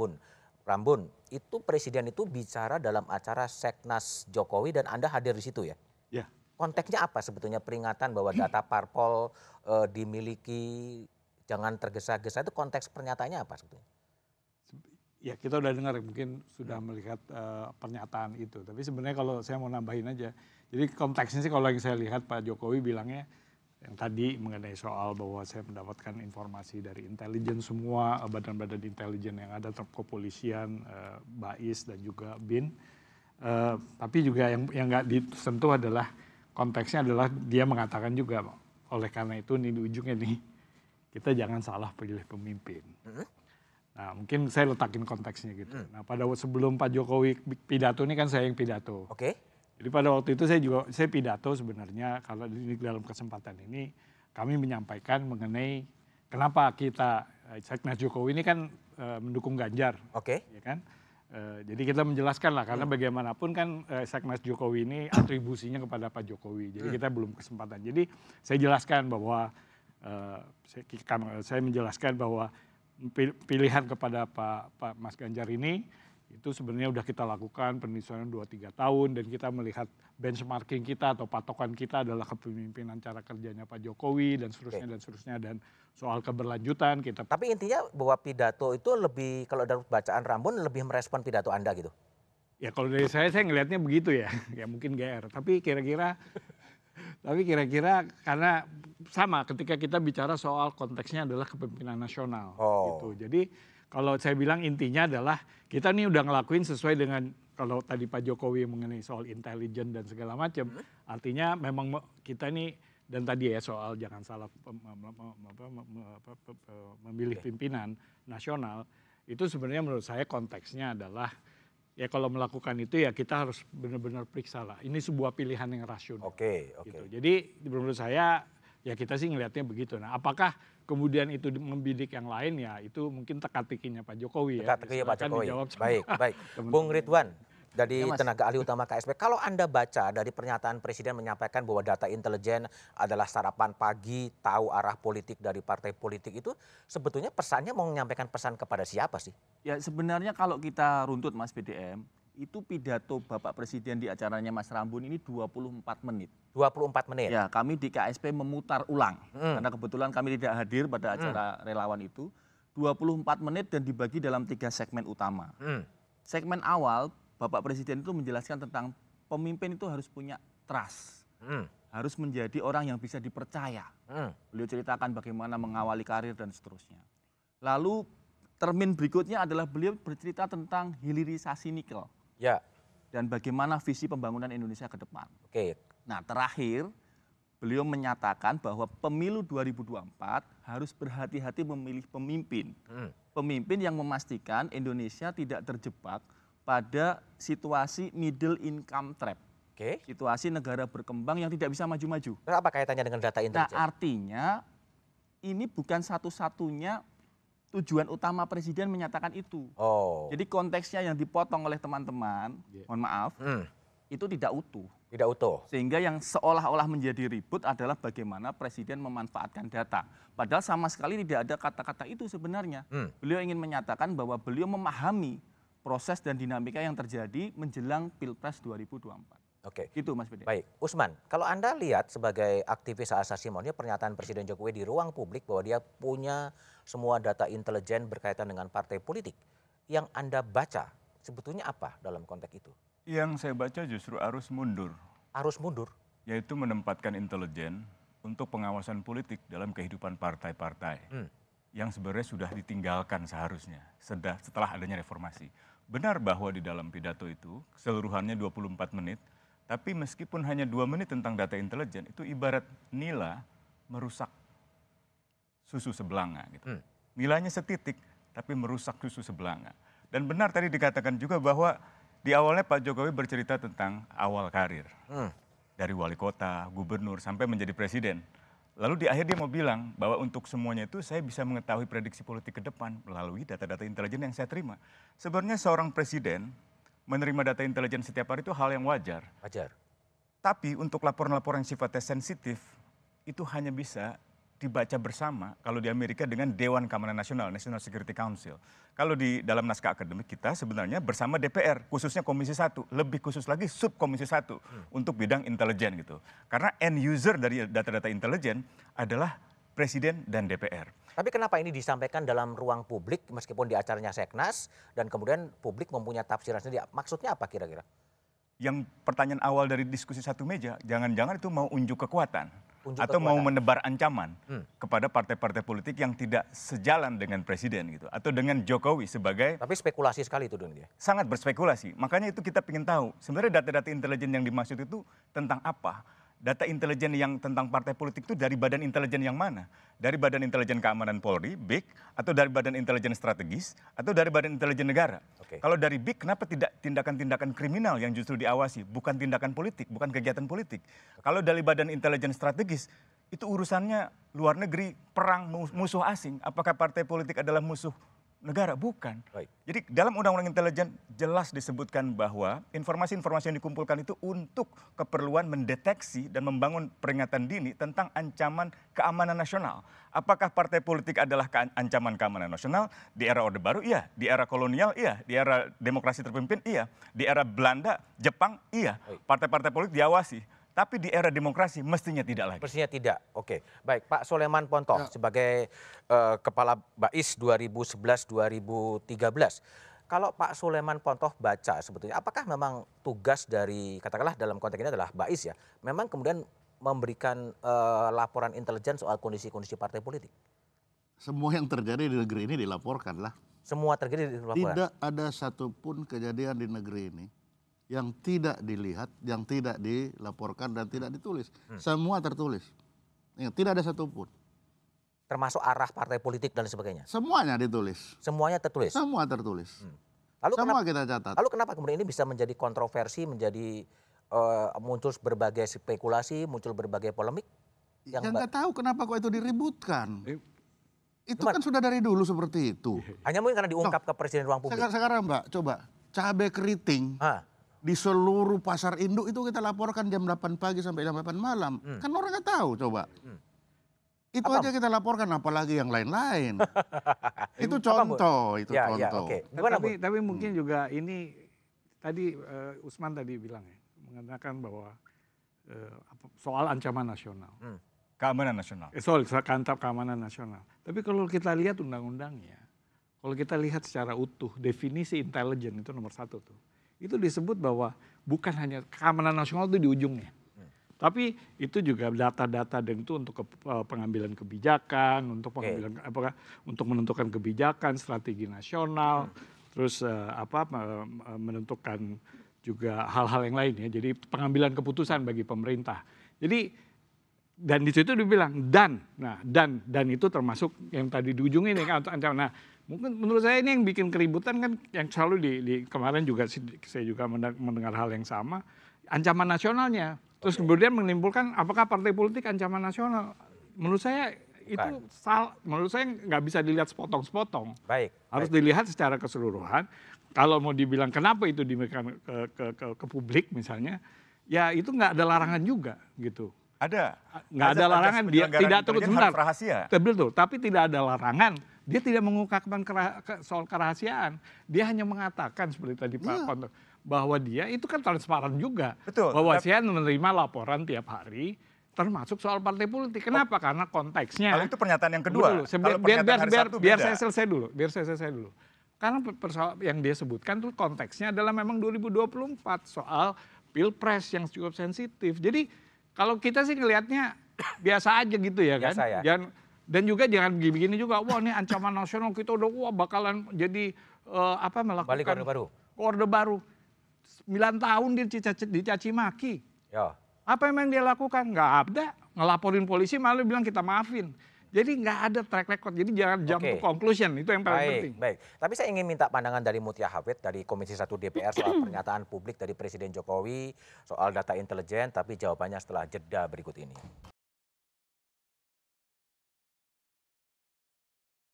Rambun. Rambun, itu presiden itu bicara dalam acara Seknas Jokowi dan Anda hadir di situ ya? Ya. Konteksnya apa sebetulnya peringatan bahwa data parpol e, dimiliki, jangan tergesa-gesa itu konteks pernyataannya apa sebetulnya? Ya kita udah dengar mungkin sudah melihat e, pernyataan itu. Tapi sebenarnya kalau saya mau nambahin aja, jadi konteksnya sih kalau yang saya lihat Pak Jokowi bilangnya yang tadi mengenai soal bahwa saya mendapatkan informasi dari intelijen semua badan-badan intelijen yang ada terhadap kepolisian, eh, BAIS dan juga BIN. Eh, tapi juga yang yang nggak disentuh adalah konteksnya adalah dia mengatakan juga oleh karena itu ini di ujungnya nih kita jangan salah pilih pemimpin. Hmm? Nah mungkin saya letakin konteksnya gitu. Hmm. Nah pada sebelum Pak Jokowi pidato ini kan saya yang pidato. Oke. Okay jadi pada waktu itu saya juga saya pidato sebenarnya kalau di dalam kesempatan ini kami menyampaikan mengenai kenapa kita eh, Seknas Jokowi ini kan e, mendukung Ganjar. Oke. Okay. Ya kan? E, jadi kita menjelaskan lah karena hmm. bagaimanapun kan e, Seknas Jokowi ini atribusinya kepada Pak Jokowi. Jadi hmm. kita belum kesempatan. Jadi saya jelaskan bahwa e, saya, saya menjelaskan bahwa pilihan kepada Pak, Pak Mas Ganjar ini itu sebenarnya sudah kita lakukan penelitian 2-3 tahun dan kita melihat benchmarking kita atau patokan kita adalah kepemimpinan cara kerjanya Pak Jokowi dan seterusnya Oke. dan seterusnya dan soal keberlanjutan kita. Tapi intinya bahwa pidato itu lebih kalau dari bacaan Rambun lebih merespon pidato Anda gitu. Ya kalau dari saya saya ngelihatnya begitu ya. Ya mungkin GR, tapi kira-kira tapi kira-kira karena sama ketika kita bicara soal konteksnya adalah kepemimpinan nasional oh. gitu. Jadi kalau saya bilang intinya adalah kita nih udah ngelakuin sesuai dengan kalau tadi Pak Jokowi mengenai soal intelijen dan segala macam, hmm. artinya memang kita ini dan tadi ya soal jangan salah memilih pimpinan nasional itu sebenarnya menurut saya konteksnya adalah ya kalau melakukan itu ya kita harus benar-benar periksa lah. Ini sebuah pilihan yang rasional. Oke, okay, oke. Okay. Gitu. Jadi menurut saya ya kita sih ngelihatnya begitu. Nah, apakah kemudian itu membidik yang lain ya itu mungkin teka-tekinya Pak Jokowi ya. Teka-tekinya Pak Jokowi. baik, baik. Bung Ridwan, dari ya, tenaga ahli utama KSP. Kalau Anda baca dari pernyataan Presiden menyampaikan bahwa data intelijen adalah sarapan pagi, tahu arah politik dari partai politik itu, sebetulnya pesannya mau menyampaikan pesan kepada siapa sih? Ya sebenarnya kalau kita runtut Mas BDM, itu pidato Bapak Presiden di acaranya Mas Rambun ini 24 menit. 24 menit. Ya, kami di KSP memutar ulang hmm. karena kebetulan kami tidak hadir pada hmm. acara hmm. relawan itu. 24 menit dan dibagi dalam tiga segmen utama. Hmm. Segmen awal Bapak Presiden itu menjelaskan tentang pemimpin itu harus punya trust. Hmm. Harus menjadi orang yang bisa dipercaya. Hmm. Beliau ceritakan bagaimana mengawali karir dan seterusnya. Lalu termin berikutnya adalah beliau bercerita tentang hilirisasi nikel. Ya. Dan bagaimana visi pembangunan Indonesia ke depan. Oke. Nah, terakhir beliau menyatakan bahwa pemilu 2024 harus berhati-hati memilih pemimpin. Hmm. Pemimpin yang memastikan Indonesia tidak terjebak pada situasi middle income trap. Oke. Situasi negara berkembang yang tidak bisa maju-maju. Apa kaitannya dengan data intelijen? Nah, artinya ini bukan satu-satunya tujuan utama presiden menyatakan itu. Oh. Jadi konteksnya yang dipotong oleh teman-teman, yeah. mohon maaf, mm. itu tidak utuh. Tidak utuh. Sehingga yang seolah-olah menjadi ribut adalah bagaimana presiden memanfaatkan data. Padahal sama sekali tidak ada kata-kata itu sebenarnya. Mm. Beliau ingin menyatakan bahwa beliau memahami proses dan dinamika yang terjadi menjelang Pilpres 2024. Oke. Itu Mas Bede. Baik, Usman, kalau Anda lihat sebagai aktivis asasi manusia pernyataan Presiden Jokowi di ruang publik bahwa dia punya semua data intelijen berkaitan dengan partai politik yang Anda baca sebetulnya apa dalam konteks itu? Yang saya baca justru arus mundur. Arus mundur? Yaitu menempatkan intelijen untuk pengawasan politik dalam kehidupan partai-partai. Hmm. Yang sebenarnya sudah ditinggalkan seharusnya sedah, setelah adanya reformasi. Benar bahwa di dalam pidato itu seluruhannya 24 menit, tapi meskipun hanya dua menit tentang data intelijen, itu ibarat nila merusak susu sebelanga. Gitu. Hmm. Nilainya setitik, tapi merusak susu sebelanga. Dan benar tadi dikatakan juga bahwa di awalnya Pak Jokowi bercerita tentang awal karir. Hmm. Dari wali kota, gubernur, sampai menjadi presiden. Lalu di akhir dia mau bilang bahwa untuk semuanya itu saya bisa mengetahui prediksi politik ke depan melalui data-data intelijen yang saya terima. Sebenarnya seorang presiden menerima data intelijen setiap hari itu hal yang wajar. Wajar. Tapi untuk laporan-laporan yang sifatnya sensitif itu hanya bisa dibaca bersama kalau di Amerika dengan Dewan Keamanan Nasional, National Security Council. Kalau di dalam naskah akademik kita sebenarnya bersama DPR, khususnya Komisi 1, lebih khusus lagi subkomisi 1 hmm. untuk bidang intelijen gitu. Karena end user dari data-data intelijen adalah Presiden dan DPR. Tapi kenapa ini disampaikan dalam ruang publik meskipun di acaranya Seknas dan kemudian publik mempunyai tafsiran sendiri? Maksudnya apa kira-kira? Yang pertanyaan awal dari diskusi satu meja, jangan-jangan itu mau unjuk kekuatan Unjuk atau kekuatan. mau menebar ancaman hmm. kepada partai-partai politik yang tidak sejalan dengan presiden gitu atau dengan Jokowi sebagai Tapi spekulasi sekali itu ya Sangat berspekulasi. Makanya itu kita ingin tahu sebenarnya data-data intelijen yang dimaksud itu tentang apa? data intelijen yang tentang partai politik itu dari badan intelijen yang mana? Dari badan intelijen keamanan Polri, BIK, atau dari badan intelijen strategis, atau dari badan intelijen negara? Okay. Kalau dari BIK, kenapa tidak tindakan-tindakan kriminal yang justru diawasi, bukan tindakan politik, bukan kegiatan politik? Kalau dari badan intelijen strategis, itu urusannya luar negeri, perang, musuh asing. Apakah partai politik adalah musuh negara, bukan. Right. Jadi dalam Undang-Undang Intelijen jelas disebutkan bahwa informasi-informasi yang dikumpulkan itu untuk keperluan mendeteksi dan membangun peringatan dini tentang ancaman keamanan nasional. Apakah partai politik adalah ancaman keamanan nasional? Di era Orde Baru, iya. Di era kolonial, iya. Di era demokrasi terpimpin, iya. Di era Belanda, Jepang, iya. Partai-partai politik diawasi tapi di era demokrasi mestinya tidak lagi. Mestinya tidak. Oke. Baik, Pak Soleman Ponto ya. sebagai uh, kepala BAIS 2011-2013 kalau Pak Suleman Pontoh baca sebetulnya, apakah memang tugas dari katakanlah dalam konteks ini adalah Bais ya, memang kemudian memberikan uh, laporan intelijen soal kondisi-kondisi partai politik? Semua yang terjadi di negeri ini dilaporkan lah. Semua terjadi dilaporkan. Tidak ada satupun kejadian di negeri ini yang tidak dilihat, yang tidak dilaporkan dan tidak ditulis. Hmm. Semua tertulis. Ya, tidak ada satupun. Termasuk arah partai politik dan sebagainya. Semuanya ditulis. Semuanya tertulis. Semua tertulis. Hmm. Lalu Semua kenapa, kita catat. Lalu kenapa kemudian ini bisa menjadi kontroversi, menjadi uh, muncul berbagai spekulasi, muncul berbagai polemik? Ya, yang nggak tahu kenapa kok itu diributkan. Eh. Itu kan sudah dari dulu seperti itu. Hanya mungkin karena diungkap so, ke presiden ruang publik. Sekarang, sekarang Mbak, coba cabai keriting. Ha di seluruh pasar induk itu kita laporkan jam 8 pagi sampai jam 8 malam. Hmm. Kan orang nggak tahu coba. Hmm. Itu Apa? aja kita laporkan apalagi yang lain-lain. itu contoh, Apa, itu ya, ya, contoh. Ya, okay. tapi tapi hmm. mungkin hmm. juga ini tadi uh, Usman tadi bilang ya, mengatakan bahwa uh, soal ancaman nasional. Hmm. Keamanan nasional. Eh, soal kantap keamanan nasional. Tapi kalau kita lihat undang-undangnya, kalau kita lihat secara utuh, definisi intelijen itu nomor satu tuh itu disebut bahwa bukan hanya keamanan nasional itu di ujungnya. Tapi itu juga data-data dan itu untuk ke, e, pengambilan kebijakan, untuk pengambilan okay. apa, untuk menentukan kebijakan, strategi nasional, hmm. terus uh, apa e, menentukan juga hal-hal yang lainnya. Jadi pengambilan keputusan bagi pemerintah. Jadi dan di situ dibilang dan nah dan dan itu termasuk yang tadi di ujung ini kan nah mungkin menurut saya ini yang bikin keributan kan yang selalu di, di kemarin juga saya juga mendengar hal yang sama ancaman nasionalnya terus okay. kemudian menimbulkan apakah partai politik ancaman nasional menurut saya itu sal menurut saya nggak bisa dilihat sepotong-sepotong baik harus baik. dilihat secara keseluruhan kalau mau dibilang kenapa itu diberikan ke, ke, ke, ke publik misalnya ya itu nggak ada larangan juga gitu ada. Nggak ada larangan. Dia tidak terus sebentar. Rahasia. Betul. Tapi tidak ada larangan. Dia tidak mengungkapkan kera, soal kerahasiaan. Dia hanya mengatakan seperti tadi Pak yeah. bahwa dia itu kan transparan juga. Betul. Bahwa tapi... saya menerima laporan tiap hari termasuk soal partai politik. Kenapa? Oh. Karena konteksnya. Kalau itu pernyataan yang kedua. Dulu, biar, biar, biar, biar saya selesai dulu. Biar saya selesai dulu. Karena persoal yang dia sebutkan tuh konteksnya adalah memang 2024 soal pilpres yang cukup sensitif. Jadi kalau kita sih ngelihatnya biasa aja gitu ya kan. ya. dan juga jangan begini juga. Wah ini ancaman nasional kita udah wah bakalan jadi uh, apa melakukan. Balik orde baru. Orde baru. 9 tahun dia dicaci, maki. Ya. Apa yang dia lakukan? Nggak ada. Ngelaporin polisi malah bilang kita maafin. Jadi nggak ada track record. Jadi jangan jump okay. to conclusion. Itu yang paling baik, penting. Baik. Tapi saya ingin minta pandangan dari Mutia Hafid dari Komisi 1 DPR soal pernyataan publik dari Presiden Jokowi soal data intelijen. Tapi jawabannya setelah jeda berikut ini.